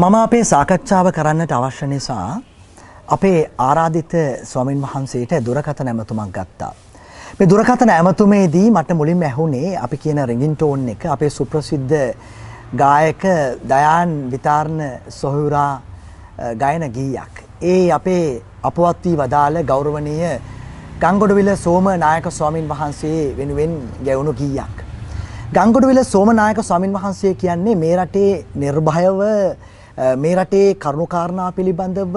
මම අපේ සාකච්ඡාව කරන්නට අවශ්‍ය නිසා අපේ ආරාධිත ස්වාමින් වහන්සේට දුරකථන ඇමතුමක් ගත්තා. මේ දුරකථන ඇමතුමේදී මට මුලින්ම ඇහුනේ අපි කියන රින්ගින් ටෝන් එක අපේ සුප්‍රසිද්ධ ගායක දයාන් විතාරණ සොහුරා ගායන ගීයක්. ඒ අපේ අපවත් වී වදාළ ගෞරවනීය ගංගොඩවිල සෝම නායක ස්වාමින් වහන්සේ වෙනුවෙන් ගැයුණු ගීයක්. ගංගොඩවිල සෝම නායක ස්වාමින් වහන්සේ කියන්නේ මේ රටේ නිර්භයව මේ රටේ කරුණාකාරණා පිළිබඳව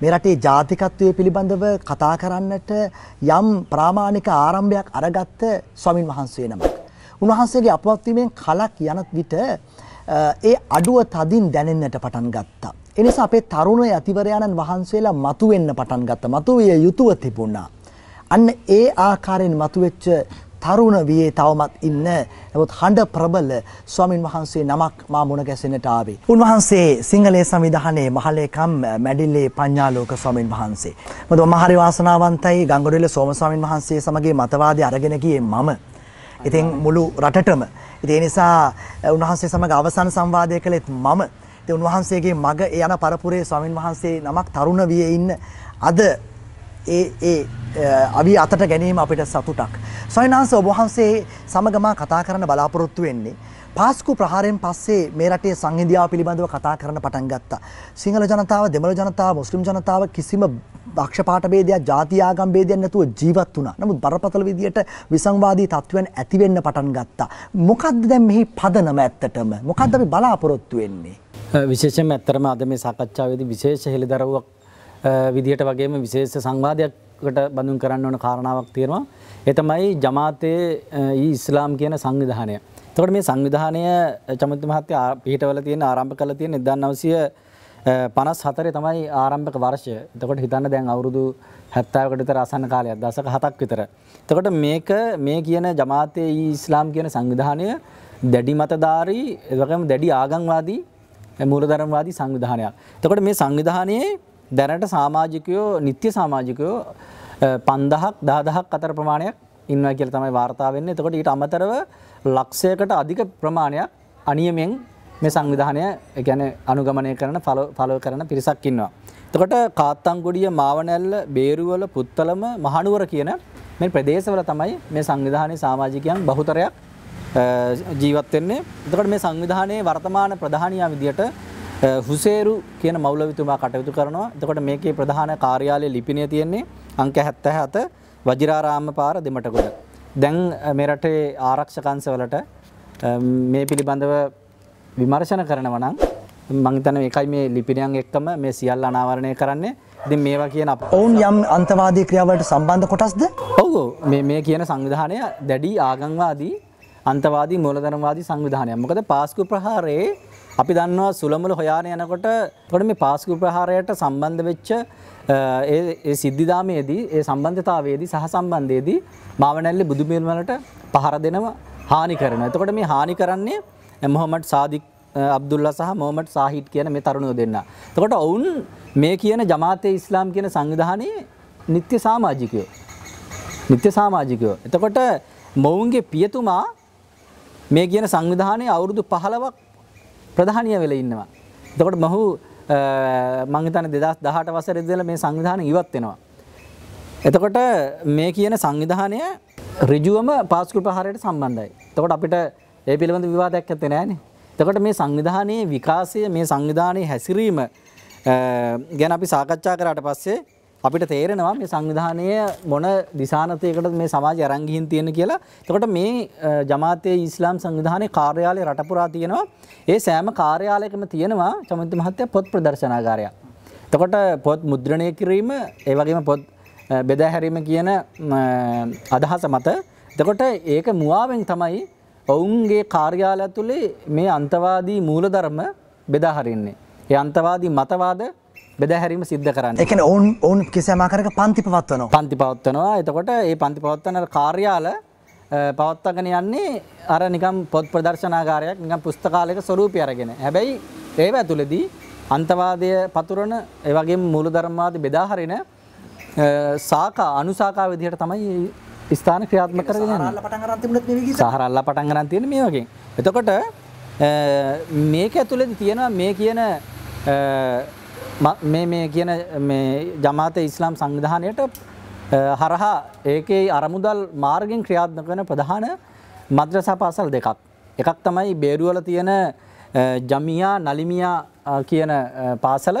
මේ රටේ ජාතිකත්වය පිළිබඳව කතා කරන්නට යම් ප්‍රාමාණික ආරම්භයක් අරගත්ත ස්වාමින් වහන්සේ නමක්. උන්වහන්සේගේ අපවත් වීමෙන් කලක් යන විට ඒ අඩුව තදින් දැනෙන්නට පටන් ගත්තා. එනිසා අපේ තරුණ යතිවරයාණන් වහන්සේලා මතුවෙන්න පටන් ගත්තා. මතුවිය යුතුව තිබුණා. අන්න ඒ ආකාරයෙන් මතුවෙච්ච තරුණ වියේ තවමත් ඉන්න නමුත් හඬ ප්‍රබල ස්වාමින් වහන්සේ නමක් මා මුණ ගැසෙන්නට ආවේ. උන්වහන්සේ සිංහලේ සංවිධානයේ මහලේකම් මැඩිල්ලේ පඤ්ඤාලෝක ස්වාමින් වහන්සේ. මොකද මම හරි වාසනාවන්තයි ගංගොඩවිල සෝම ස්වාමින් වහන්සේ සමගේ මතවාදී අරගෙන ගියේ මම. ඉතින් මුළු රටටම. ඉතින් ඒ නිසා උන්වහන්සේ සමග අවසන් සංවාදය කළෙත් මම. ඉතින් උන්වහන්සේගේ මග යන පරපුරේ ස්වාමින් වහන්සේ නමක් තරුණ වියේ ඉන්න අද ඒ ඒ අවි අතට ගැනීම අපිට සතුටක්. සොයනාංශ ඔබ වහන්සේ සමගම කතා කරන්න බලාපොරොත්තු වෙන්නේ පාස්කු ප්‍රහාරයෙන් පස්සේ මේ රටේ සංහිඳියාව පිළිබඳව කතා කරන්න පටන් ගත්තා. සිංහල ජනතාව, දෙමළ ජනතාව, මුස්ලිම් ජනතාව කිසිම පක්ෂපාට ભેදයක්, ಜಾති ආගම් ભેදයක් නැතුව ජීවත් වුණා. නමුත් බරපතල විදියට විසංවාදී තත්වයන් ඇති වෙන්න පටන් ගත්තා. මොකද්ද දැන් මෙහි පදනම ඇත්තටම? මොකද්ද අපි බලාපොරොත්තු වෙන්නේ? විශේෂයෙන්ම ඇත්තරම අද මේ සාකච්ඡාවේදී විශේෂ හෙළිදරව්වක් විදිහට වගේම විශේෂ සංවාධයක්කට බඳුන් කරන්න ඕන කාරණාවක් තියෙනවා. එතමයි ජමාතයේ ඉස්ලාම් කියන සංවිධානය. තකට මේ සංවිධානය චමත මහත්‍ය පිහිටවල තියෙන ආරම්භ කල තියෙන එදන්න අවසිය පනස් හතරේ තමයි ආරම්භක වර්ෂය තකොට හිතන්න දැන් අවුරුදු හැත්තාවකට විතර අසන්න කාලයක් දසක හතක් විතර. තකොට මේක මේ කියන ජමාතයේ ඉස්ලාම් කියන සංවිධානය දැඩි මතධාරී එවකම දැඩි ආගංවාදී මූලධරම්වාදී සංවිධානයක්. තකොට මේ සංවිධානයේ දැනට සාමාජිකයෝ නිත්‍ය සාමාජිකයෝ පන්දහක් දාදහක් අතර ප්‍රමාණයක් ඉන්න කියල තමයි වාර්තාාවන්න එතකොට ඊට අමතරව ලක්ෂයකට අධික ප්‍රමාණයක් අනියමෙන් මේ සංවිධානය ගැන අනුගමනය කරන පලව කරන පිරිසක් ඉන්නවා. එතකොට කාත්තංගොඩිය මාවනැල්ල බේරුවල පුත්තලම මහනුවර කියන මේ ප්‍රදේශවල තමයි මේ සංවිධානය සාමාජිකයන් බහුතරයක් ජීවත්වෙන්නේ එතකට මේ සංවිධානයේ වර්තමාන ප්‍රධානයා විදියට හුසේරු කියන මෞලවිතුමා කටයුතු කරනවා. එතකොට මේකේ ප්‍රධාන කාර්යාලය ලිපිණිය තියෙන්නේ අංක 77 වජිරාරාම පාර දෙමටගොඩ. දැන් මේ රටේ ආරක්ෂක අංශවලට මේ පිළිබඳව විමර්ශන කරනවා නම් මං හිතන්නේ ඒකයි මේ ලිපිණියන් එක්කම මේ සියල්ල අනාවරණය කරන්නේ. ඉතින් මේවා කියන ඔවුන් යම් අන්තවාදී ක්‍රියාවලට සම්බන්ධ කොටස්ද? ඔව් මේ මේ කියන සංවිධානය දැඩි ආගම්වාදී අන්තවාදී මූලධර්මවාදී සංවිධානයක්. මොකද පාස්කු ප්‍රහාරයේ අපි දන්නවා සුළමුල හොයාන යනකොට තොට මේ පාස්කු ප්‍රහාරයට සම්බන්ධ වෙච්ච ඒ සිද්ධිදාමයේදී ඒ සම්බන්ධතාවයේදී සහ සම්බන්ධයේදී මාවනැල්ලි බුදුමිල්වලට පහර දෙනව හානි කරන. එතකොට මේ හානි කරන්නේ එමොහොමට සාධික් අබ්දුල්ල සහ මොහමට සාහිට් කියන මේ තරුණුව දෙන්න. තකොට ඔවුන් මේ කියන ජමාතය ඉස්ලාම් කියන සංවිධානයේ නිත්‍ය සාමාජිකයෝ. නිත්‍ය සාමාජිකයෝ. එතකොට මොවුන්ගේ පියතුමා මේ කියන සංවිධානය අවුරුදු පහලවක් ප්‍රධානිය වෙලා ඉන්නවා. එතකොට මොහු මම හිතන්නේ 2018 වසරේ ඉඳලා මේ සංවිධානය ඉවත් වෙනවා. එතකොට මේ කියන සංවිධානය ඍජුවම පාස්කු ප්‍රහාරයට සම්බන්ධයි. එතකොට අපිට ඒ පිළිබඳ විවාදයක් ඇත්තේ නැහැනේ. එතකොට මේ සංවිධානයේ විකාශය මේ සංවිධානයේ හැසිරීම ගැන අපි සාකච්ඡා කරාට පස්සේ අපිට තේරෙනවා මේ සංවිධානය මොන දිසානතයකට මේ සමාජ අරංගිහින් තියෙන කියලා. එතකොට මේ ජමාතයේ ඉස්ලාම් සංවිධානයේ කාර්යාලය රටපුරා තියෙනවා. ඒ සෑම කාර්යාලයකම තියෙනවා චමිත මහත්තයා පොත් ප්‍රදර්ශනාගාරයක්. එතකොට පොත් මුද්‍රණය කිරීම, ඒ වගේම පොත් බෙදා හැරීම කියන අදහස මත එතකොට ඒක මුවාවෙන් තමයි ඔවුන්ගේ කාර්යාලය ඇතුලේ මේ අන්තවාදී මූලධර්ම බෙදා හරින්නේ. ඒ අන්තවාදී මතවාද බෙදහැරීම සිද්ධ කරන්න එක ඔවන් ඔවන් කිසෑමකරක පන්ති පවත්වනවා පන්ති පවත්වනවා එතකොට ඒ පන්ති පවත්වන කාර්යාල පවත්වගෙන යන්නේ අර නිකම් පොත් ප්‍රදර්ශනාකාරයක් නිකම් පුස්තකාලයක ස්වරූපය අරගෙන හැබැයි ඒව ඇතුළෙදී අන්තවාදය පතුරන ඒ වගේ මූලධර්මවාද බෙදාහරින සාකා අනුසාකා විදිහට තමයි ස්ථාන ක්‍රියාත්මක කරගෙන යන්නේ සහරල්ලා පටන් ගන්න තියෙන මේ වගේ එතකොට මේක ඇතුළෙදී තියෙනවා මේ කියන මේ මේ කියන ජමාත ඉස්ලාම් සංවිධානයට හරහා ඒකේ අරමුදල් මාර්ගෙන් ක්‍රියාත්මක වන ප්‍රධාන මද්‍රසා පාසල් දෙකක්. එකක් තමයි බේරුවල තියෙන ජමියා නලිමියා කියන පාසල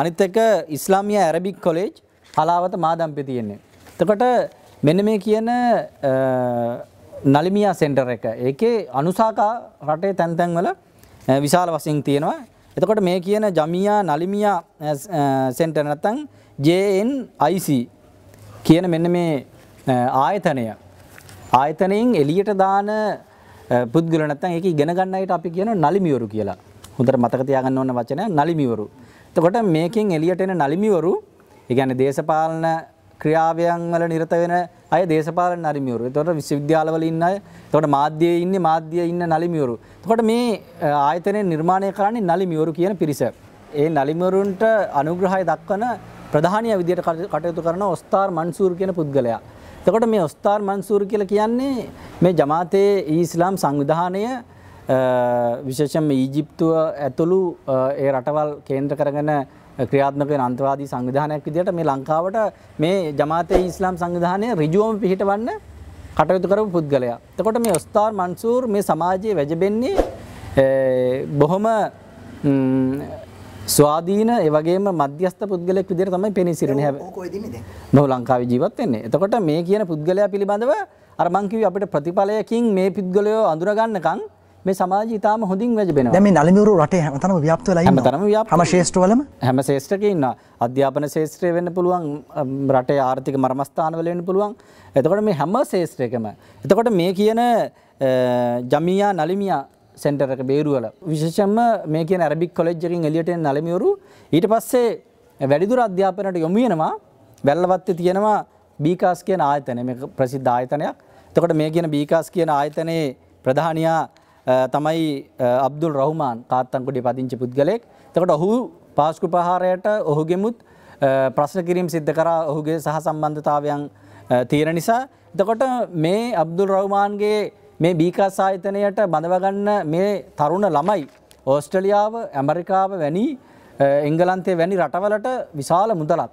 අනිත් එක ඉස්ලාමිය ඇරබික් කොලේජ් හලාවත මාදම්පි තියෙන්නේ. එතකොට මෙන්න මේ කියන නලිමියා සෙන්ටර් එක ඒකේ අනුසාකා රටේ තැන්තැන්වල විශාල වසින් තියෙනවා එතකොට මේ කියන ජමියා නලිමියා සෙන්ටර් නැත්නම් JNIC කියන මෙන්න මේ ආයතනය ආයතනයෙන් එළියට දාන පුද්ගල නැත්නම් ඒක ඉගෙන ගන්න අයට අපි කියන නලිමිවරු කියලා. හොඳට මතක තියාගන්න ඕන වචනය නලිමිවරු. එතකොට මේකෙන් එළියට එන නලිමිවරු, ඒ කියන්නේ දේශපාලන ක්‍රියාවයන් වල නිරත වෙන අය දේශපාලන නරිමියවරු. එතකොට විශ්වවිද්‍යාලවල ඉන්න අය, එතකොට මාධ්‍යයේ ඉන්නේ මාධ්‍යයේ ඉන්න නලිමියවරු. එතකොට මේ ආයතනය නිර්මාණය කරන්නේ නලිමියවරු කියන පිරිස. ඒ නලිමියවරුන්ට අනුග්‍රහය දක්වන ප්‍රධානීය විදියට කටයුතු කරන ඔස්තාර් මන්සූර් කියන පුද්ගලයා. එතකොට මේ ඔස්තාර් මන්සූර් කියලා කියන්නේ මේ ජමාතේ ඊස්ලාම් සංවිධානය විශේෂයෙන්ම ඊජිප්තුව ඇතුළු ඒ රටවල් කේන්ද්‍ර කරගෙන ක්‍රියාත්මක වෙන අන්තවාදී සංවිධානයක් විදිහට මේ ලංකාවට මේ ජමාතේ ඉස්ලාම් සංවිධානය ඍජුවම පිහිටවන්න කටයුතු කරපු පුද්ගලයා. එතකොට මේ ඔස්තාර් මන්සූර් මේ සමාජයේ වැජබෙන්නේ බොහොම ස්වාධීන ඒ වගේම මධ්‍යස්ථ පුද්ගලෙක් විදිහට තමයි පෙනී සිටින්නේ හැබැයි. ඔක කොහෙදින්නේ දැන්? මොහු ලංකාවේ ජීවත් වෙන්නේ. එතකොට මේ කියන පුද්ගලයා පිළිබඳව අර මං කිව්වේ අපිට ප්‍රතිඵලයකින් මේ පුද්ගලයෝ අඳුර ගන්නකම් මේ සමාජය ඉතාම හොඳින් වැජබෙනවා. දැන් මේ නලමිවුරු රටේ හැමතැනම ව්‍යාප්ත වෙලා ඉන්නවා. හැමතැනම ව්‍යාප්ත. හැම ශාස්ත්‍රවලම හැම ශාස්ත්‍රකේ ඉන්නවා. අධ්‍යාපන ශාස්ත්‍රය වෙන්න පුළුවන් රටේ ආර්ථික මර්මස්ථානවල වෙන්න පුළුවන්. එතකොට මේ හැම ශාස්ත්‍රයකම. එතකොට මේ කියන ජමියා නලිමියා සෙන්ටර් එක බේරුවල විශේෂයෙන්ම මේ කියන අරබික් කොලෙජ් එකකින් එළියට එන නලමිවුරු ඊට පස්සේ වැඩිදුර අධ්‍යාපනයට යොමු වෙනවා. වැල්ලවත්තේ තියෙනවා බීකාස් කියන ආයතනය මේක ප්‍රසිද්ධ ආයතනයක්. එතකොට මේ කියන බීකාස් කියන ආයතනයේ ප්‍රධානියා තමයි අබ්දුල් රහුමාන් කාත්තංකුඩි පතිංචි පුද්ගලෙක් තකට ඔහු පාස්කු පහාරයට ඔහුගෙමුත් ප්‍රශ්න කිරීම් සිද්ධ කරා ඔහුගේ සහ සම්බන්ධතාවයන් තීර නිසා එතකොට මේ අබ්දුල් රහුමාන්ගේ මේ බීකා සාහිතනයට බඳවගන්න මේ තරුණ ළමයි ඕස්ට්‍රලියාව ඇමරිකාව වැනි එංගලන්තය වැනි රටවලට විශාල මුදලක්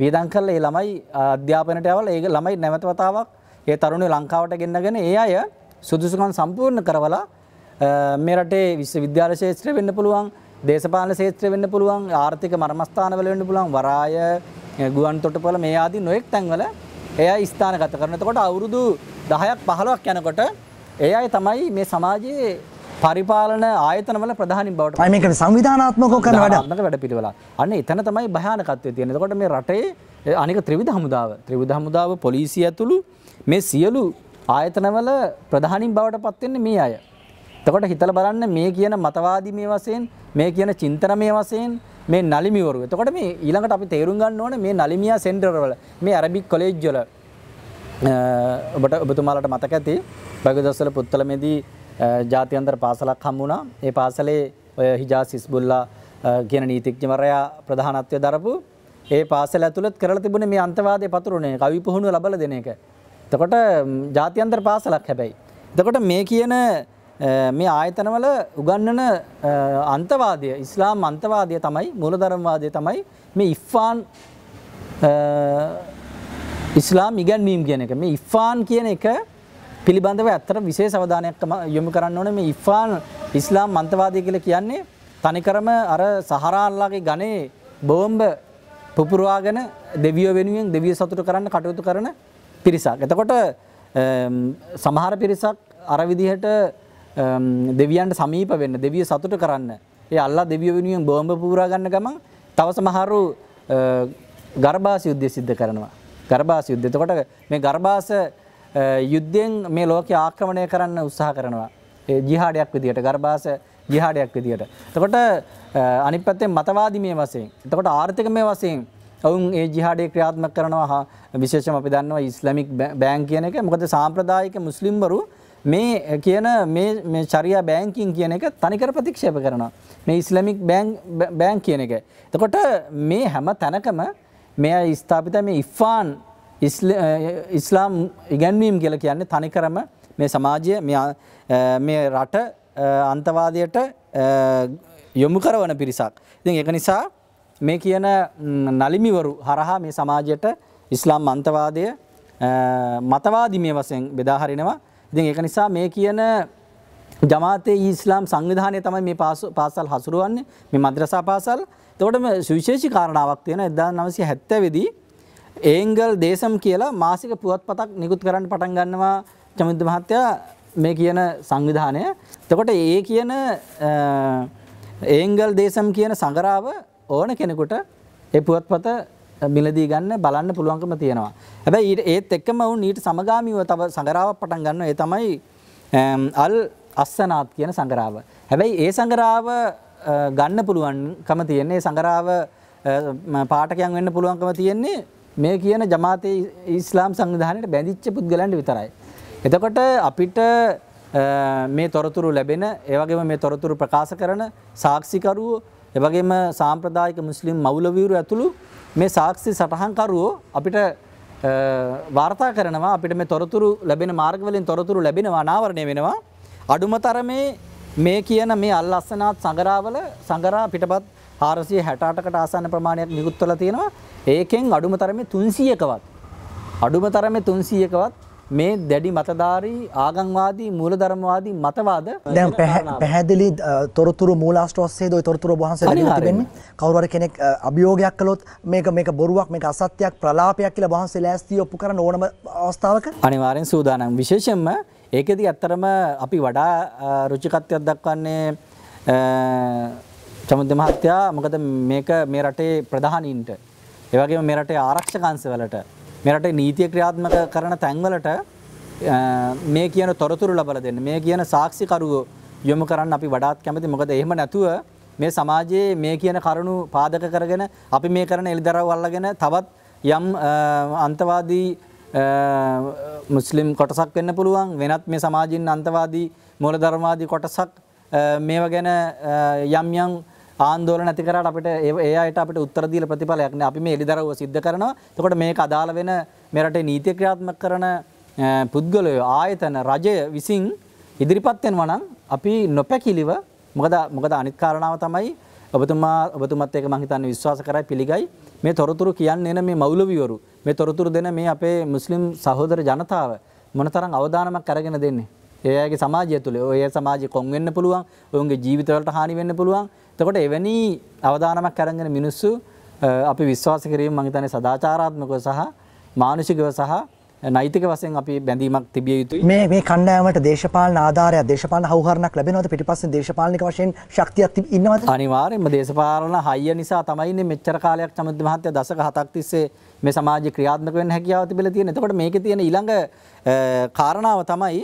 වේදන් කල්ල ඒ ළමයි අධ්‍යාපනට ඇවල ඒ ළමයි නැවතවතාවක් ඒ තරුණේ ලංකාවට ගෙන්න්නගෙන ඒ අය සුදුසුකන් සම්පූර්ණ කරවලා මේ රටේ විශ්වවිද්‍යාල ශේත්‍රය වෙන්න පුළුවන් දේශපාලන ශේත්‍රය වෙන්න පුළුවන් ආර්ථික මර්මස්ථානවල වෙන්න පුළුවන් වරාය ගුවන් තොටුපළ මේ ආදී නොයෙක් තැන්වල එයා ස්ථානගත කරන. එතකොට අවුරුදු 10ක් 15ක් යනකොට එයයි තමයි මේ සමාජයේ පරිපාලන ආයතනවල ප්‍රධානින් බවට මේක සංවිධානාත්මකව කරන වැඩ. අන්නට වැඩ පිළිවෙලා. අන්න එතන තමයි භයානකත්වය තියෙන්නේ. එතකොට මේ රටේ අනික ත්‍රිවිධ හමුදාව, ත්‍රිවිධ හමුදාව පොලිසිය ඇතුළු මේ සියලු ආයතනවල ප්‍රධානින් බවට පත් වෙන්නේ මේ අය. එතකොට හිතලා බලන්න මේ කියන මතවාදී මේ වශයෙන් මේ කියන චින්තනමය වශයෙන් මේ නලිමිවරු. එතකොට මේ ඊළඟට අපි තේරුම් ගන්න ඕනේ මේ නලිමියා සෙන්ටර් වල මේ අරබික් කොලෙජ් වල ඔබට ඔබතුමාලට මතක ඇති බගදස්සල පුත්තලමේදී ජාත්‍යන්තර පාසලක් හම්බුණා. ඒ පාසලේ ඔය හිජාස් ඉස්බුල්ලා කියන නීතිඥවරයා ප්‍රධානත්වය දරපු ඒ පාසල ඇතුළත් කරලා තිබුණේ මේ අන්තවාදයේ පතුරුනේ කවි පුහුණුව ලබලා දෙන එක. එතකොට ජාත්‍යන්තර පාසලක් හැබැයි. එතකොට මේ කියන මේ ආයතනවල උගන්නන අන්තවාදය ඉස්ලාම් අන්තවාදය තමයි මුලධරම්වාදය තමයි මේ ඉෆ්ෆාන් ඉස්ලාම් ඉගැන්වීම් කියන එක මේ ඉෆ්ෆාන් කියන එක පිළිබඳව ඇත්තට විශේෂ අවධානයක් යොමු කරන්න ඕනේ මේ ඉෆ්ෆාන් ඉස්ලාම් අන්තවාදී කියලා කියන්නේ තනිකරම අර සහරාල්ලාගේ ගණේ බෝම්බ පුපුරවාගෙන දෙවියෝ වෙනුවෙන් දෙවියෝ සතුට කරන්න කටයුතු කරන පිරිසක්. එතකොට සමහර පිරිසක් අර විදිහට Um, දෙවියන්ට සමීප වෙන්න දෙවිය සතුට කරන්න ඒ අල්ලා දෙවිය වෙනුවෙන් බෝම්බ පූරා ගන්න ගමන් තව සමහරු uh, ගර්භාෂ යුද්ධය සිද්ධ කරනවා ගර්භාෂ යුද්ධය. එතකොට මේ ගර්භාෂ uh, යුද්ධයෙන් මේ ලෝකය ආක්‍රමණය කරන්න උත්සාහ කරනවා. ඒ ජිහාඩයක් විදියට ගර්භාෂ ජිහාඩයක් විදියට. එතකොට uh, අනිත් පැත්තේ මතවාදීමේ වශයෙන්. එතකොට ආර්ථිකමය වශයෙන් ඔවුන් ඒ ජිහාඩේ ක්‍රියාත්මක කරනවා. විශේෂම අපි දන්නවා ඉස්ලාමික් බෑන් කියන එක. මොකද සාම්ප්‍රදායික මුස්ලිම්වරු මේ eh, කියන මේ චරියා බෑංකින් කියන එක තනිකර ප්‍රතික්ෂේප කරනවා. මේ ඉස්ලමික් බෑන් කියන එක. එතකොට මේ හැම තැනකම මෙයා ස්ථාපිත මේ ඉෆාන් eh, ඉස්ලාම් ඉගැන්වීම් කියල කියන්නේ තනිකරම මේ සමාජය eh, මේ රට අන්තවාදයට යොමු කරවන පිරිසක්. ඉතින් එක නිසා මේ කියන නලිමිවරු හරහා මේ සමාජයට ඉස්ලාම් අන්තවාදය මතවාදිමය වසයෙන් බෙදාහරිනවා ඉතින් ඒක නිසා මේ කියන ජමාතේ ඊස්ලාම් සංවිධානය තමයි මේ පාසල් හසුරුවන්නේ මේ මද්‍රසා පාසල්. එතකොට මේ සුවිශේෂී කාරණාවක් තියෙන 1970 දී ඒන්ගල් දේශම් කියලා මාසික පුවත්පතක් නිකුත් කරන්න පටන් ගන්නවා චමිද්ද මහත්තයා මේ කියන සංවිධානය. එතකොට ඒ කියන ඒන්ගල් දේශම් කියන සඟරාව ඕන කෙනෙකුට ඒ පුවත්පත මිලදී ගන්න බලන්න පුළුවන්කම තියෙනවා. හැබැයි ඊට ඒත් එක්කම වුන් ඊට සමගාමීව තව සංගරාවක් පටන් ගන්නවා. ඒ තමයි අල් අස්සනාත් කියන සංගරාව. හැබැයි ඒ සංගරාව ගන්න පුළුවන්කම තියෙන්නේ සංගරාව පාඨකයන් වෙන්න පුළුවන්කම තියෙන්නේ මේ කියන ජමාතේ ඉස්ලාම් සංවිධානයට බැඳිච්ච පුද්ගලයන්ට විතරයි. එතකොට අපිට මේ තොරතුරු ලැබෙන ඒ වගේම මේ තොරතුරු ප්‍රකාශ කරන සාක්ෂිකරුවෝ ඒ වගේම සාම්ප්‍රදායික මුස්ලිම් මවුලවිවරු ඇතුළු මේ සාක්ෂි සටහන්කරුවෝ අපිට වාර්තා කරනවා අපිට මේ තොරතුරු ලැබෙන මාර්ගවලින් තොරතුරු ලැබෙනවා අනාවරණය වෙනවා අඩුම තරමේ මේ කියන මේ අල් අස්සනාත් සඟරාවල සඟරා පිටපත් 468කට ආසන්න ප්‍රමාණයක් නිකුත් වෙලා තියෙනවා ඒකෙන් අඩුම තරමේ 300කවත් අඩුම තරමේ 300කවත් මේ දැඩි මතධාරී ආගන්වාදී මූලධර්මවාදී මතවාද දැන් පැහැදිලි තොරතුරු මූලාශ්‍ර ඔස්සේ දොයි තොරතුරු වහන්සේ දීලා තිබෙන්නේ කවුරු හරි කෙනෙක් අභියෝගයක් කළොත් මේක මේක බොරුවක් මේක අසත්‍යයක් ප්‍රලාපයක් කියලා වහන්සේ ලෑස්ති ඔප්පු කරන ඕනම අවස්ථාවක අනිවාර්යෙන් සූදානම් විශේෂයෙන්ම ඒකෙදි ඇත්තරම අපි වඩා රුචිකත්වයක් දක්වන්නේ චමුද්ද මහත්තයා මොකද මේක මේ රටේ ප්‍රධානීන්ට ඒ වගේම මේ රටේ ආරක්ෂක අංශවලට මෙරට නීතිය ක්‍රියාත්මක කරන තැන්වලට මේ කියන තොරතුරු ලබල දෙන්න මේ කියන සාක්ෂිකරුවෝ යොමු කරන්න අපි වඩාත් කැමති මොකද එහෙම නැතුව මේ සමාජයේ මේ කියන කරුණු පාදක කරගෙන අපි මේ කරන එළිදරව් අල්ලගෙන තවත් යම් අන්තවාදී මුස්ලිම් කොටසක් වෙන්න පුළුවන් වෙනත් මේ සමාජින් අන්තවාදී මූලධර්මවාදී කොටසක් මේව ගැන යම් යම් ආන්දෝලන ඇති කරාට අපිට ඒ අයට අපිට උත්තර දීලා ප්‍රතිඵලයක් නෑ. අපි මේ එළිදරව්ව සිද්ධ කරනවා. එතකොට මේක අදාළ වෙන මේ රටේ නීති ක්‍රියාත්මක කරන පුද්ගලයෝ ආයතන රජය විසින් ඉදිරිපත් වෙනවා නම් අපි නොපැකිලිව මොකද මොකද අනිත් කාරණාව තමයි ඔබතුමා ඔබතුමත් ඒක මම හිතන්නේ විශ්වාස කරයි පිළිගයි මේ තොරතුරු කියන්නේ නේ මේ මෞලවිවරු මේ තොරතුරු දෙන මේ අපේ මුස්ලිම් සහෝදර ජනතාව මොනතරම් අවධානමක් අරගෙන දෙන්නේ ඒ අයගේ සමාජය තුළ ඔය සමාජය කොන් වෙන්න පුළුවන් ඔවුන්ගේ ජීවිතවලට හානි වෙන්න පුළුවන් තකොට එවැනි අවධානමක් කරගෙන මිනිස්සු අපි විශ්වාස කිරීම මංහිතන සදාචාරාත්මකව සහ මානුෂිකව සහ නෛතික වසයෙන් අපි බැඳීමක් තිබිය යුතු මේ මේ කණ්ඩෑමට දේශපාල ආධාරය දේශපාල හවහරනක් ලැබෙනවද පිටිපස්ස දේශපාලික වශයෙන් ශක්තියක් ඉන්නවද අනිවාර්යෙන්ම දේශපාලන හයිය නිසා තමයි මෙච්චර කාලයක් සමත් මහත්තය දසක හතක් තිස්සේ මේ සමාජ ක්‍රියාත්මක වෙන හැකියාව තිබිලා තියෙන. එතකොට මේකේ තියෙන ඊළඟ කාරණාව තමයි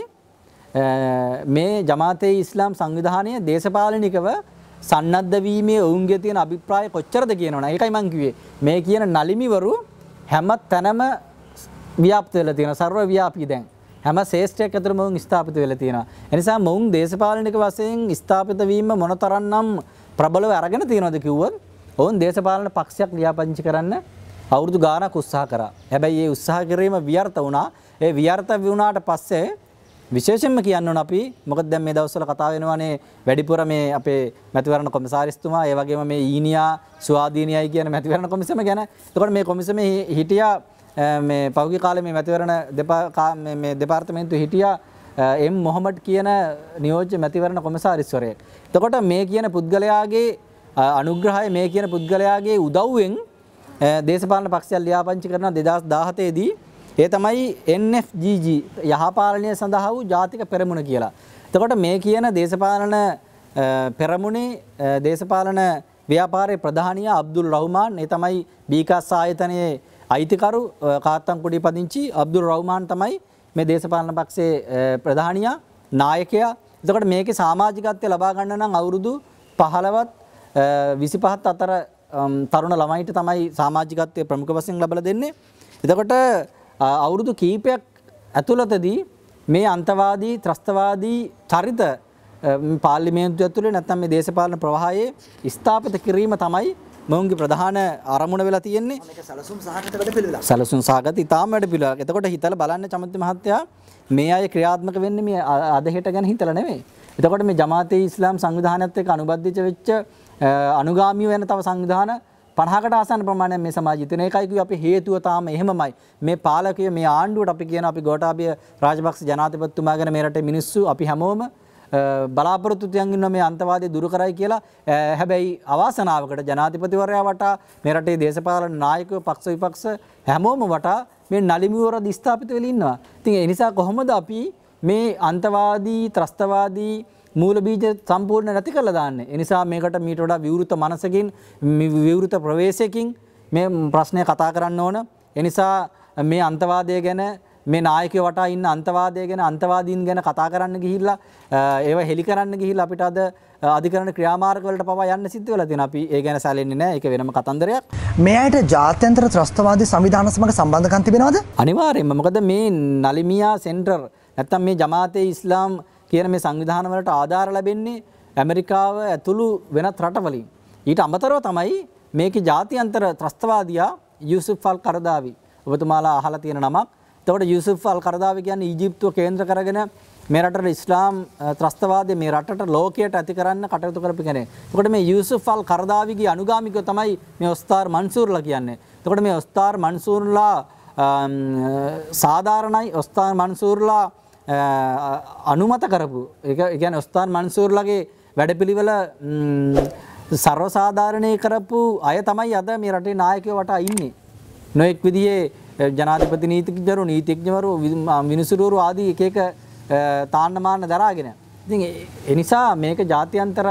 මේ ජමාතේ ඉස්ලාම් සංවිධානය දේශපාලනිකව සන්නද්ධ වීමේ ඔවුන්ගේ තියෙන අභිප්‍රාය කොච්චරද කියනවනේ. ඒකයි මං කිව්වේ. මේ කියන නලිමිවරු හැම තැනම ව්‍යාප්ත වෙලා තියෙනවා. ਸਰව ව්‍යාපී දැන්. හැම ශේෂ්ඨයක් ඇතුළම ඔවුන් ස්ථාපිත වෙලා තියෙනවා. ඒ නිසා මොවුන් දේශපාලනික වශයෙන් ස්ථාපිත වීම මොනතරම්නම් ප්‍රබලව අරගෙන තියෙනවද කිව්වොත් ඔවුන් දේශපාලන පක්ෂයක් ලියාපදිංචි කරන්න අවුරුදු ගානක් උත්සාහ කරා. හැබැයි ඒ උත්සාහ කිරීම ව්‍යර්ථ වුණා. ඒ ව්‍යර්ථ වුණාට පස්සේ විශේෂයෙන්ම කියන්න ඕන අපි මොකද දැන් මේ දවස්වල කතා වෙනවානේ වැඩිපුර මේ අපේ මැතිවරණ කොමසාරිස්තුමා ඒ වගේම මේ ඊනියා සුවාදීනියයි කියන මැතිවරණ කොමිසම ගැන. එතකොට මේ කොමිසමේ හිටියා මේ පහුගිය කාලේ මේ මැතිවරණ දෙපා මේ දෙපාර්තමේන්තුවේ හිටියා එම් මොහොමඩ් කියන නියෝජ්‍ය මැතිවරණ කොමසාරිස්වරයෙක්. එතකොට මේ කියන පුද්ගලයාගේ අනුග්‍රහය මේ කියන පුද්ගලයාගේ උදව්වෙන් දේශපාලන පක්ෂය ලියාපංචි කරන දෙදස් දාහතයේදී ඒ තමයි NFGG යහපාලනය සඳහා වූ ජාතික පෙරමුණ කියලා. එතකොට මේ කියන දේශපාලන පෙරමුණේ දේශපාලන ව්‍යාපාරයේ ප්‍රධානියා අබ්දුල් රහ්මාන් ඒ තමයි බීකස් ආයතනයේ අයිතිකරු කාත්තන්කුඩි පදිංචි අබ්දුල් රහ්මාන් තමයි මේ දේශපාලන පක්ෂයේ ප්‍රධානියා නායකයා. එතකොට මේකේ සමාජිකත්වය ලබා ගන්න නම් අවුරුදු 15ත් 25ත් අතර තරුණ ළමයිට තමයි සමාජිකත්වයේ ප්‍රමුඛ වශයෙන් ලබා දෙන්නේ. එතකොට අවුරුදු කීපයක් ඇතුළතදී මේ අන්තවාදී ත්‍රස්තවාදී චරිත පාර්ලිමේන්තු ඇතුළේ නැත්නම් මේ දේශපාලන ප්‍රවාහයේ ස්ථාපිත කිරීම තමයි මොවුන්ගේ ප්‍රධාන අරමුණ වෙලා තියෙන්නේ සැලසුම් සහගත වැඩපිළිවෙලක්. සැලසුම් සහගත ඊටාම වැඩපිළිවෙලක්. එතකොට හිතලා බලන්න චමන්ති මහත්තයා මේ අය ක්‍රියාත්මක වෙන්නේ මේ අදහෙට ගැන හිතලා නෙමෙයි. එතකොට මේ ජමාතේ ඉස්ලාම් සංවිධානයත් එක්ක අනුබද්ධිත වෙච්ච අනුගාමීව යන තව සංවිධාන 50කට ආසන්න ප්‍රමාණයක් මේ සමාජය තියෙන එකයි කිව්වේ අපි හේතුව තාම එහෙමමයි මේ පාලකය මේ ආණ්ඩුවට අපි කියන අපි ගෝඨාභය රාජපක්ෂ ජනාධිපතිතුමා ගැන මේ රටේ මිනිස්සු අපි හැමෝම බලාපොරොත්තු තියන් ඉන්න මේ අන්තවාදය දුරු කරයි කියලා හැබැයි අවාසනාවකට ජනාධිපතිවරයා වටා මේ රටේ දේශපාලන නායකයෝ පක්ෂ විපක්ෂ හැමෝම වටා මේ නලිමිවර දිස්ථාපිත වෙලා ඉන්නවා. ඉතින් ඒ නිසා කොහොමද අපි මේ අන්තවාදී ත්‍රස්තවාදී මූල බීජ සම්පූර්ණ නැති කරලා දාන්නේ. ඒ නිසා මේකට මීට වඩා විවෘත මනසකින් විවෘත ප්‍රවේශයකින් මේ ප්‍රශ්නය කතා කරන්න ඕන. ඒ නිසා මේ අන්තවාදය ගැන මේ නායකය වටා ඉන්න අන්තවාදය ගැන අන්තවාදීන් ගැන කතා කරන්න ගිහිල්ලා ඒව හෙලි කරන්න ගිහිල්ලා අපිට අද අධිකරණ ක්‍රියාමාර්ග වලට පවා යන්න සිද්ධ වෙලා තියෙනවා. අපි ඒ ගැන සැලෙන්නේ නැහැ. ඒක වෙනම කතන්දරයක්. මේ අයට ජාත්‍යන්තර ත්‍රස්තවාදී සංවිධාන සමග සම්බන්ධකම් තිබෙනවද? අනිවාර්යයෙන්ම. මොකද මේ නලිමියා සෙන්ටර් නැත්තම් මේ ජමාතේ ඉස්ලාම් කියන මේ සංවිධාන වලට ආධාර ලැබෙන්නේ ඇමරිකාව ඇතුළු වෙනත් රටවලින්. ඊට අමතරව තමයි මේකේ ජාත්‍යන්තර ත්‍රස්තවාදියා යූසුෆ් අල් කරදාවි. ඔබතුමාලා අහලා තියෙන නමක්. එතකොට යූසුෆ් අල් කරදාවි කියන්නේ ඊජිප්තුව කේන්ද්‍ර කරගෙන මේ රටට ඉස්ලාම් ත්‍රස්තවාදය මේ රටට ලෝකයට ඇති කරන්න කටයුතු කරපු කෙනෙක්. එතකොට මේ යූසුෆ් අල් කරදාවිගේ අනුගාමිකයෝ තමයි මේ ඔස්තාර් මන්සූර්ලා කියන්නේ. එතකොට මේ ඔස්තාර් මන්සූර්ලා සාධාරණයි ඔස්තාර් මන්සූර්ලා අනුමත කරපු එක ගැන ස්ථාන් මන්සූර්ලගේ වැඩපිළිවෙල සර්වසාධාරණය කරපු අය තමයි අද මේ රටේ නායකය වට ඉන්නේ. නොයෙක් විදියේ ජනාධිපති නීතිජරු නීතිඥවරු මිනිසුරුවරු ආදී එක එක තාන්නමාන්න දරාගෙන. ඉතින් එනිසා මේක ජාත්‍යන්තර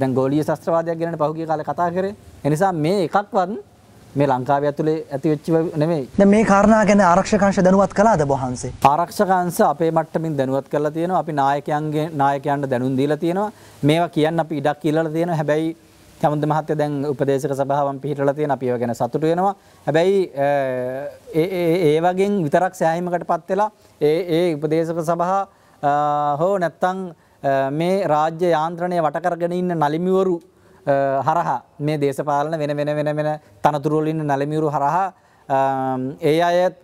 දැන් ගෝලීය ශස්ත්‍රවාදයක් ගැන පහුගිය කාලේ කතා කරේ. එනිසා මේ එකක්වත් මේ ලංකාව ඇතුළේ ඇතිවෙච්චිව නෙමේ මේ කාරණා ගැන ආරක්ෂකංශ දැනුවත් කලාද බහන්සේ ආරක්ෂකංශ අපේ මට්ටමින් දැනුවත් කරලා තියෙනවා අපි නායකයන්ගේ නායකයන්ට දැනුම් දීලා තියෙනවා මේවා කියන්න අපි ඉඩක් කියලා තියෙනවා හැබැයි සමුද මහත්ය දැන් උපදේශක සභාවන් පිහිටලා තියෙන අපි ඒව ගැන සතුටු වෙනවා. හැබැයි ඒ ඒ වගෙන් විතරක් සෑහීමකටපත් වෙලා ඒ ඒ උපදේශක සභා හෝ නැත්තම් මේ රාජ්‍ය යාන්ත්‍රණය වටකරගෙන ඉන්න නලිමිවරු හරහා මේ දේශපාලන වෙන වෙන වෙන වෙන තනතුරුවලින් නැලමියුරු හරහා ඒ අයත්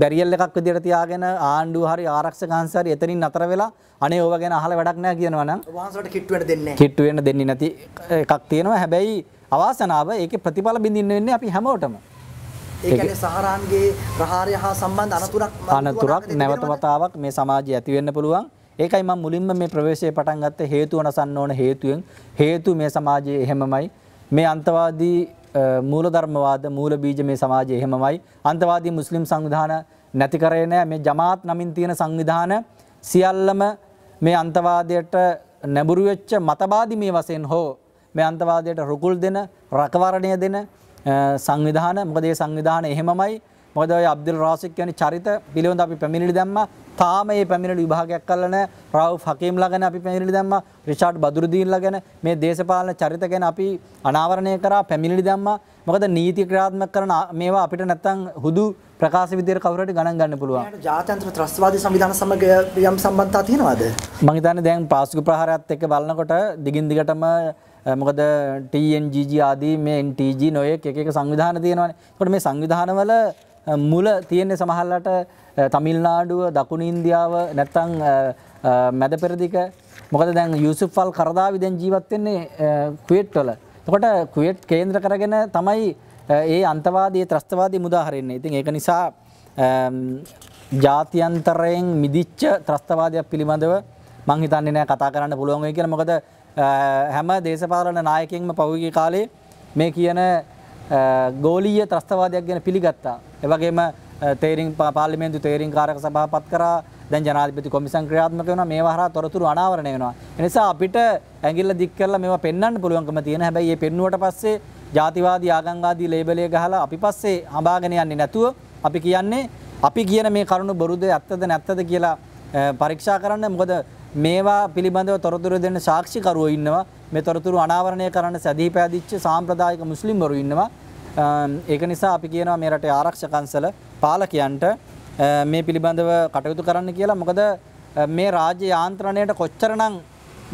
බැරිියල් එකක් විදිර තියාගෙන ආණ්ඩු හරි ආරක්ෂ ගහන්සර එතනින් අතර වෙලා අනේ ඕව ගැන හල වැඩක්න කියනවන වහන්සට කිට්වට දෙන්න කිට්ුවෙන දෙන්න නැති එකක් තියෙනවා හැබැයි අවාසනාව ඒක ප්‍රතිඵල බිඳින්න වෙන්නේ අපි හැමෝටම ඒකන සහරන්ගේ ප්‍රහාරය හා සම්බන්ධ අනතුරක් අනතුරක් නැවත වතාවක් මේ සමාජය ඇතිවෙන්න පුළුවන් ඒකයි මම මුලින්ම මේ ප්‍රවේශයේ පටන් ගත්ත හේතුව නසන්න ඕන හේතුවෙන් හේතු මේ සමාජයේ එහෙමමයි මේ අන්තවාදී මූලධර්මවාද මූලබීජ මේ සමාජයේ එහෙමමයි අන්තවාදී මුස්ලිම් සංවිධාන නැති කරේ නෑ මේ ජමාත් නමින් තියෙන සංවිධාන සියල්ලම මේ අන්තවාදයට නැඹුරු වෙච්ච මතවාදී මේ වශයෙන් හෝ මේ අන්තවාදයට රුකුල් දෙන රකවරණය දෙන සංවිධාන මොකද ඒ සංවිධාන එහෙමමයි මොකද ඔය අබ්දුල් රාසික් වැනි චරිත පිළිබඳ අපි පැමිණිලි දැම්මා. තාම මේ පැමිණිලි විභාගයක් කරලා නැහැ. රවුෆ් හකීම්ලා ගැන අපි පැමිණිලි දැම්මා. රිචාඩ් බදුරුදීන්ලා ගැන මේ දේශපාලන චරිත ගැන අපි අනාවරණය කරා පැමිණිලි දැම්මා. මොකද නීති ක්‍රියාත්මක කරන මේවා අපිට නැත්තම් හුදු ප්‍රකාශ විදියට කවුරුහරි ගණන් ගන්න පුළුවන්. ජාත්‍යන්තර ත්‍රස්තවාදී සංවිධාන සමග යම් සම්බන්ධතා තියෙනවද? මම හිතන්නේ දැන් පාස්කු ප්‍රහාරයත් එක්ක බලනකොට දිගින් දිගටම මොකද TNGG ආදී මේ NTG නොයෙක් එක එක සංවිධාන තියෙනවානේ. ඒකට මේ සංවිධානවල මුල තියෙන්නේ සමහල්ලට තමිල්නාඩුව දකුණ ඉන්දියාව නැත්තං මැද පෙරදික මොකද දැන් යුසුෆල් කරදාවි දැන් ජීවත්වෙන්නේ කුවේට්වල තකොට කුවේට් කේන්ද්‍ර කරගෙන තමයි ඒ අන්තවාදයේ ත්‍රස්තවාදී මුදාහරෙන්නේ ඉතින් ඒක නිසා ජාතියන්තරයෙන් මිදිච්ච ත්‍රස්තවාදයක් පිළිබඳව මං හිතන්නේ නෑ කතා කරන්න පුළුවන් වෙයි කියලා මොකද හැම දේශපාලන නායකයෙක්ම පහුගිය කාලේ මේ කියන ගෝලීය ත්‍රස්තවාදයක් ගැන පිළිගත්තා එවගේම තේරින් පාලිමේන්තු තේරින් කාරක සභාපත් කරා දැන් ජනාධිපති කොමිසම් ක්‍රියාත්මක වෙනවා මේවා හරහා තොරතුරු අනාවරණය වෙනවා. ඒ නිසා අපිට ඇඟිල්ල දික් කරලා මේවා පෙන්වන්න පුළුවන්කම තියෙන. හැබැයි මේ පෙන්නුවට පස්සේ ජාතිවාදී ආගංවාදී ලේබල් එක ගහලා අපි පස්සේ හඹාගෙන යන්නේ නැතුව අපි කියන්නේ අපි කියන මේ කරුණු බොරුද ඇත්තද නැත්තද කියලා පරීක්ෂා කරන්න මොකද මේවා පිළිබඳව තොරතුරු දෙන්න සාක්ෂිකරුවෝ ඉන්නවා මේ තොරතුරු අනාවරණය කරන්න සැදී පැදිච්ච සාම්ප්‍රදායික මුස්ලිම්වරු ඉන්නවා ඒක නිසා අපි කියනවා මේ රටේ ආරක්ෂකංශල පාලකයන්ට මේ පිළිබඳව කටයුතු කරන්න කියලා. මොකද මේ රාජ්‍ය යාන්ත්‍රණයට කොච්චරනම්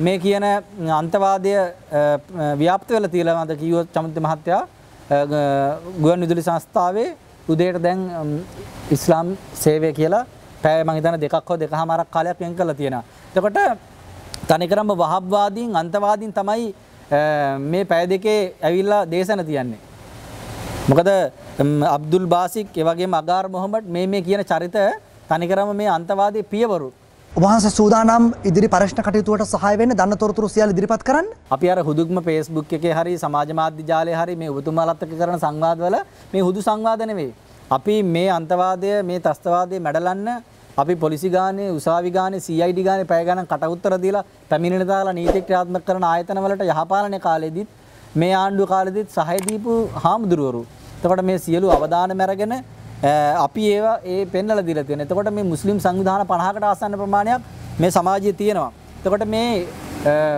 මේ කියන අන්තවාදය ව්‍යාප්ත වෙලා තියෙනවද කිව්වොත් චමිත මහත්තයා ගුවන් විදුලි සංස්ථාවේ උදේට දැන් ඉස්ලාම් සේවය කියලා පැය මං හිතන දෙකක් හෝ දෙකහමාරක් කාලයක් වෙන් කරලා තියෙනවා. එතකොට තනිකරම වහබ්වාදීන් අන්තවාදීන් තමයි මේ පැය දෙකේ ඇවිල්ලා දේශන තියන්නේ. මොකද අබ්දුල් බාසික් එවගේ මගාර් මොහමට මේ මේ කියන චරිත තනිකරම මේ අන්තවාදය පියවරු. උවහන්ස සූදානම් ඉදිරි පරශ්න කටයුතුවට සහයවෙන්න දන්න තොරතුරු සියල් ඉදිරිපත් කරන්න අපි අර හුදුක්ම පේස්බුක් එකේ හරි සමාජ මාධ්‍ය ජාලය හරි මේ උතුමාලත්තක කරන සංවාදවල මේ හුදු සංවාදන වේ. අපි මේ අන්තවාදය මේ තස්තවාදය මැඩලන්න අපි පොලිසි ගානේ උසාවි ගානේ CID ගානේ පැය ගණන් කටඋත්තර දීලා පැමිණෙන දාලා නීති ක්‍රියාත්මක කරන ආයතනවලට යහපාලන කාලෙදිත් මේ ආණ්ඩුව කාලෙදිත් සහය දීපු හාමුදුරුවරු එතකොට මේ සියලු අවධානම අරගෙන අපි ඒවා ඒ පෙන්වලා දීලා තියෙනවා. එතකොට මේ මුස්ලිම් සංවිධාන 50කට ආසන්න ප්‍රමාණයක් මේ සමාජයේ තියෙනවා. එතකොට මේ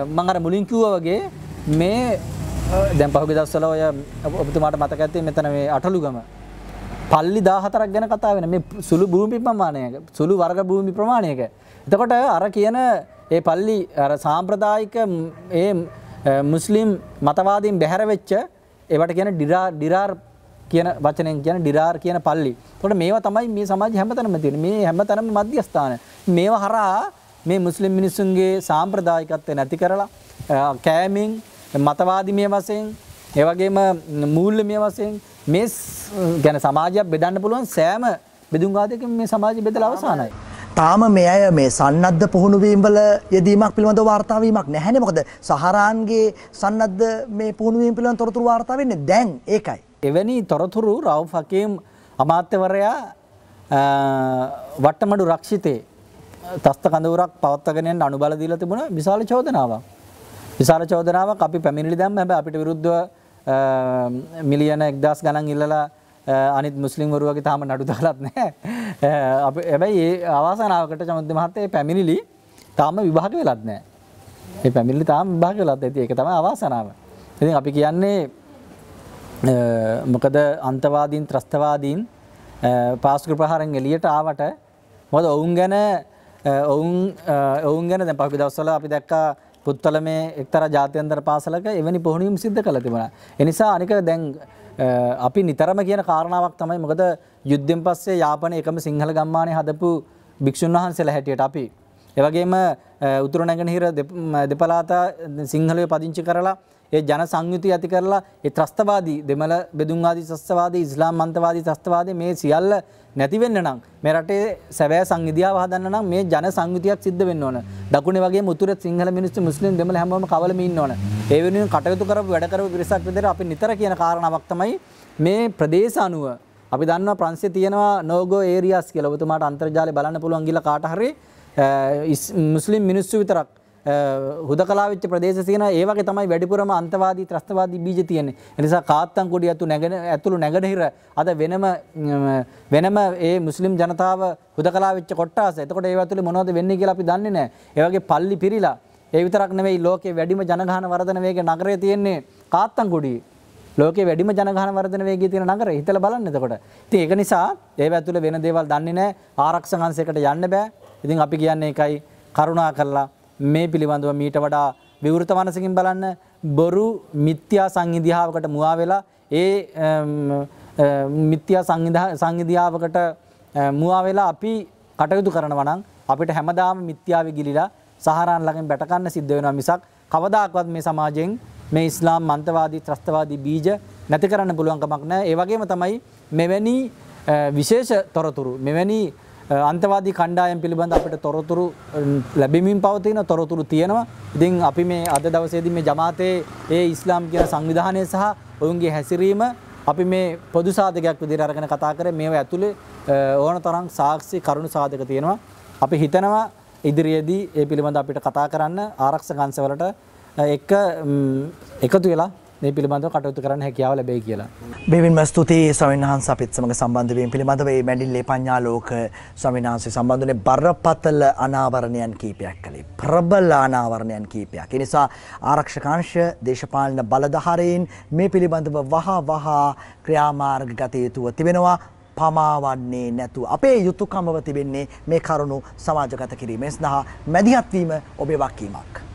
මම අර මුලින් කිව්වා වගේ මේ දැන් පහුගිය දවස්වල ඔය ඔබතුමාට මතක ඇත්තේ මෙතන මේ අටලුගම පල්ලි 14ක් ගැන කතා වෙන මේ සුළු භූමි ප්‍රමාණයක සුළු වර්ග භූමි ප්‍රමාණයක. එතකොට අර කියන ඒ පල්ලි අර සාම්ප්‍රදායික ඒ මුස්ලිම් මතවාදීන් බැහැර වෙච්ච ඒවට කියන ඩිරා ඩිරාර් කියන වචනයෙන් කියන ඩිරාර් කියන පල්ලි. එතකොට මේවා තමයි මේ සමාජය හැමතැනම තියෙන. මේ හැමතැනම මධ්‍යස්ථාන. මේවා හරහා මේ මුස්ලිම් මිනිස්සුන්ගේ සාම්ප්‍රදායිකත්වය නැති කරලා කෑමෙන් මතවාදීමේ වශයෙන් ඒ වගේම මූල්‍යමය වශයෙන් මේ ගැන සමාජයක් බෙදන්න පුළුවන් සෑම බෙදුම් ඝාතකකින් මේ සමාජය බෙදලා අවසానයි. තාම මේ අය මේ සන්නද්ධ පුහුණුවීම් වල යෙදීමක් පිළිබඳව වාර්තා වීමක් නැහැ නේ මොකද සහරාන්ගේ සන්නද්ධ මේ පුහුණුවීම් පිළිබඳව තොරතුරු වාර්තා වෙන්නේ දැන් ඒකයි එවැනි තොරතුරු රව් ෆකීම් අමාත්‍යවරයා වට්ටමඩු රක්ෂිතේ තස්ත කඳවරක් පවත්තගෙනෙන් අනුබල දීල තිබුණ විශාල චෝදනාවක්. විශාල චෝදනාවක් අපි පැමිණි දැම් හැබ අපිට විරුද්ධ මිලියන එක්දස් ගණන් ඉල්ලලා අනිත් මුස්ලිම්වරුවගේ තාම නඩු දාලත් නෑ එබැයි ඒ අවාසනාවකට චමන්ද මහත්තේ පැමිණිලි තාම විභාග වෙලත් නෑ ඒ පැමිලි තාම විභාග වෙලත් ඇති එක තම අවාසනාව. ඉතින් අපි කියන්නේ මොකද අන්තවාදීන් ත්‍රස්තවාදීන් පාස්කෘ ප්‍රහාරෙන් එළියට ආවට මොකද ඔවුන් ගැන ඔවුන් ඔවුන් ගැන දැන් පහුගිය දවස්වල අපි දැක්කා පුත්තල මේ එක්තරා ජාත්‍යන්තර පාසලක එවැනි පුහුණුවීම් සිද්ධ කළා තිබුණා. ඒ නිසා අනික දැන් අපි නිතරම කියන කාරණාවක් තමයි මොකද යුද්ධෙන් පස්සේ යාපනයේ එකම සිංහල ගම්මානයේ හදපු භික්ෂුන් වහන්සේලා හැටියට අපි ඒ වගේම උතුරු නැගෙනහිර දෙපළාත සිංහලයේ පදිංචි කරලා ඒ ජන සංයුති ඇති කරලා ඒ ත්‍රස්තවාදී දෙමළ බෙදුම් ආදී ත්‍රස්තවාදී ඉස්ලාම් මන්තවාදී ත්‍රස්තවාදී මේ සියල්ල නැති වෙන්න නම් මේ රටේ සැබෑ සංවිධියාව හදන්න නම් මේ ජන සංයුතියක් සිද්ධ වෙන්න ඕන. දකුණේ වගේ මුතුරත් සිංහල මිනිස්සු මුස්ලිම් දෙමළ හැමෝම කවලම ඉන්න ඕන. ඒ වෙනුවෙන් කටයුතු කරපු වැඩ කරපු පිරිසක් විදිහට අපි නිතර කියන කාරණාවක් තමයි මේ ප්‍රදේශ අනුව අපි දන්න ප්‍රන්සේ තියෙනවා නෝගෝ ඒරියස් කියලා ඔබතුමාට අන්තර්ජාලය බලන්න පුළුවන් කියලා කාට හරි මුස්ලිම් මිනිස්සු විතරක් හුද කලාවෙච්ච ප්‍රදේශ තියෙන ඒ වගේ තමයි වැඩිපුරම අන්තවාදී ත්‍රස්තවාදී බීජ තියෙන්නේ. ඒ නිසා කාත්තන් කුඩි අතු නැගෙන ඇතුළු නැගෙනහිර අද වෙනම වෙනම ඒ මුස්ලිම් ජනතාව හුද කලාවෙච්ච කොට්ටාස. එතකොට ඒව ඇතුළේ මොනවද වෙන්නේ කියලා අපි දන්නේ නැහැ. ඒ වගේ පල්ලි පිරිලා ඒ විතරක් නෙවෙයි ලෝකේ වැඩිම ජනගහන වර්ධන වේග නගරය තියෙන්නේ කාත්තන් කුඩියේ. ලෝකේ වැඩිම ජනගහන වර්ධන වේගය තියෙන නගරය. හිතලා බලන්න එතකොට. ඉතින් ඒක නිසා ඒව ඇතුළේ වෙන දේවල් දන්නේ නැහැ. ආරක්ෂක අංශයකට යන්න බෑ. ඉතින් අපි කියන්නේ ඒකයි කරුණා කරලා මේ පිළිබඳව මීට වඩා විවෘත මනසකින් බලන්න බොරු මිත්‍යා සංහිදිහාවකට මුවා වෙලා ඒ මිත්‍යා සංහිදිහාවකට මුවා වෙලා අපි කටයුතු කරනවා නම් අපිට හැමදාම මිත්‍යාවේ ගිලිලා සහරාන් ළඟින් බැටකන්න සිද්ධ වෙනවා මිසක් කවදාකවත් මේ සමාජයෙන් මේ ඉස්ලාම් මන්තවාදී ත්‍රස්තවාදී බීජ නැති කරන්න පුළුවන් කමක් නැහැ. ඒ වගේම තමයි මෙවැනි විශේෂ තොරතුරු මෙවැනි අන්තවාදී කණ්ඩායම් පිළිබඳ අපට තොරතුරු ලැබිමින් පවතින තොරතුරු තියෙනවා. ඉතින් අපි මේ අද දවසේදී මේ ජමාතේ ඒ ඉස්ලාම් කියන සංවිධානය සහ ඔවුන්ගේ හැසිරීම අපි මේ පොදු සාධකයක් විදිහට අරගෙන කතා කරේ මේව ඇතුලේ ඕන තරම් සාක්ෂි කරුණු සාධක තියෙනවා. අපි හිතනවා ඉදිරියේදී ඒ පිළිබඳ අපිට කතා කරන්න ආරක්ෂක අංශවලට එක එකතු වෙලා මේ පිළිබඳව කටයුතු කරන්න හැකියාව ලැබෙයි කියලා. බෙවින්ම ස්තුතියි ස්වාමීන් වහන්සේ අපිත් සමග සම්බන්ධ වීම පිළිබඳව මේ මැඩිල්ලේ පඤ්ඤාලෝක ස්වාමීන් වහන්සේ සම්බන්ධුනේ බරපතල අනාවරණයන් කීපයක් කළේ. ප්‍රබල අනාවරණයන් කීපයක්. ඒ නිසා ආරක්ෂකාංශ දේශපාලන බලධාරීන් මේ පිළිබඳව වහා වහා ක්‍රියාමාර්ග ගත යුතුව තිබෙනවා. පමාවන්නේ නැතුව අපේ යුතුයකමව තිබෙන්නේ මේ කරුණු සමාජගත කිරීමේ සඳහා මැදිහත්වීම ඔබේ වක්කීමක්.